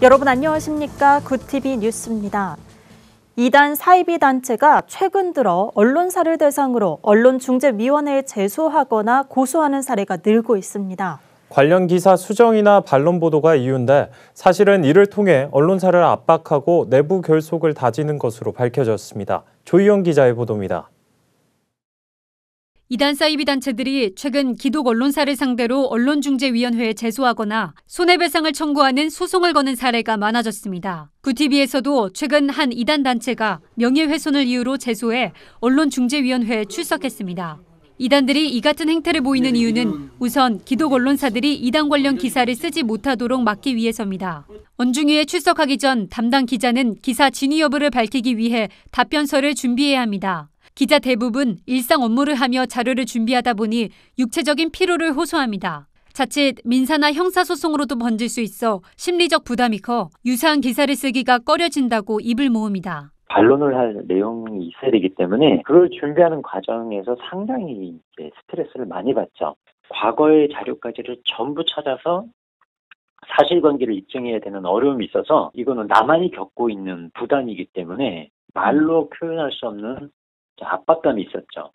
여러분 안녕하십니까? 구티비 뉴스입니다. 이단 사이비 단체가 최근 들어 언론사를 대상으로 언론중재위원회에 제소하거나 고소하는 사례가 늘고 있습니다. 관련 기사 수정이나 반론 보도가 이유인데 사실은 이를 통해 언론사를 압박하고 내부 결속을 다지는 것으로 밝혀졌습니다. 조희영 기자의 보도입니다. 이단사 이비단체들이 최근 기독 언론사를 상대로 언론중재위원회에 제소하거나 손해배상을 청구하는 소송을 거는 사례가 많아졌습니다. 구TV에서도 최근 한 이단 단체가 명예훼손을 이유로 제소해 언론중재위원회에 출석했습니다. 이단들이 이 같은 행태를 보이는 네, 이유는 우선 기독 언론사들이 이단 관련 기사를 쓰지 못하도록 막기 위해서입니다. 언중위에 출석하기 전 담당 기자는 기사 진위 여부를 밝히기 위해 답변서를 준비해야 합니다. 기자 대부분 일상 업무를 하며 자료를 준비하다 보니 육체적인 피로를 호소합니다. 자칫 민사나 형사소송으로도 번질 수 있어 심리적 부담이 커 유사한 기사를 쓰기가 꺼려진다고 입을 모읍니다. 반론을 할 내용이 있어야 되기 때문에 그걸 준비하는 과정에서 상당히 스트레스를 많이 받죠. 과거의 자료까지를 전부 찾아서 사실관계를 입증해야 되는 어려움이 있어서 이거는 나만이 겪고 있는 부담이기 때문에 말로 표현할 수 없는 압박감이 있었죠.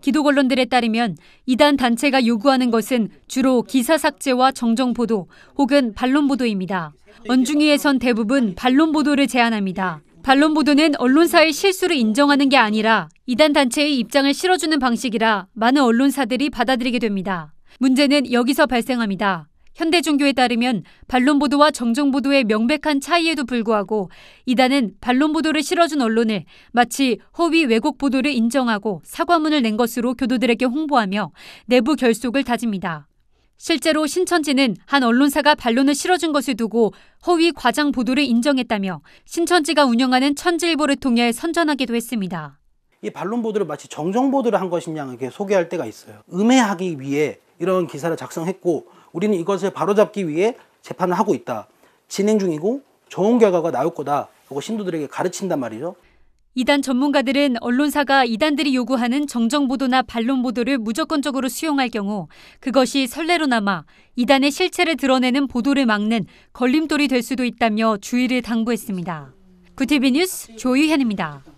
기독 언론들에 따르면 이단 단체가 요구하는 것은 주로 기사 삭제와 정정 보도 혹은 반론 보도입니다. 언중위에선 대부분 반론 보도를 제안합니다. 반론 보도는 언론사의 실수를 인정하는 게 아니라 이단 단체의 입장을 실어주는 방식이라 많은 언론사들이 받아들이게 됩니다. 문제는 여기서 발생합니다. 현대종교에 따르면 반론보도와 정정보도의 명백한 차이에도 불구하고 이단은 반론보도를 실어준 언론을 마치 허위 왜곡 보도를 인정하고 사과문을 낸 것으로 교도들에게 홍보하며 내부 결속을 다집니다. 실제로 신천지는 한 언론사가 반론을 실어준 것을 두고 허위 과장 보도를 인정했다며 신천지가 운영하는 천지일보를 통해 선전하기도 했습니다. 이 반론 보도를 마치 정정 보도를 한것인양 이렇게 소개할 때가 있어요. 음해하기 위해 이런 기사를 작성했고 우리는 이것을 바로잡기 위해 재판을 하고 있다. 진행 중이고 좋은 결과가 나올 거다라고 신도들에게 가르친단 말이죠. 이단 전문가들은 언론사가 이단들이 요구하는 정정 보도나 반론 보도를 무조건적으로 수용할 경우 그것이 선례로 남아 이단의 실체를 드러내는 보도를 막는 걸림돌이 될 수도 있다며 주의를 당부했습니다. 구티비 뉴스 조유현입니다.